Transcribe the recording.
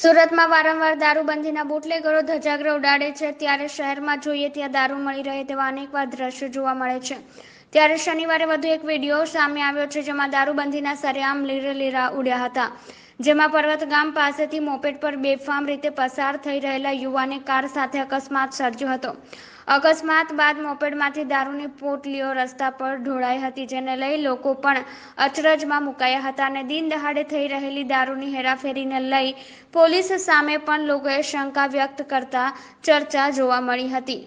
સુરતમાં વારંવાર દારૂબંધીના બુટલેગરો ધજાગર ઉડાડે છે ત્યારે શહેરમાં જોઈએ ત્યાં દારૂ મળી રહે તેવા અનેકવાર દ્રશ્યો જોવા મળે છે ત્યારે શનિવારે વધુ એક વિડીયો સામે આવ્યો છે જેમાં દારૂબંધીના સરેઆમ લીરેલીરા ઉડ્યા હતા જેમાં પર્વત ગામ પાસેથી મોપેટ પર બેફામ રીતે પસાર થઈ રહેલા યુવાને કાર સાથે અકસ્માત સર્જ્યો હતો અકસ્માત બાદ મોપેડમાંથી દારૂની પોટલીઓ રસ્તા પર ઢોળાઈ હતી જેને લઈ લોકો પણ અચરજમાં મુકાયા હતા અને દિન દહાડે થઈ રહેલી દારૂની હેરાફેરીને લઈ પોલીસ સામે પણ લોકોએ શંકા વ્યક્ત કરતા ચર્ચા જોવા મળી હતી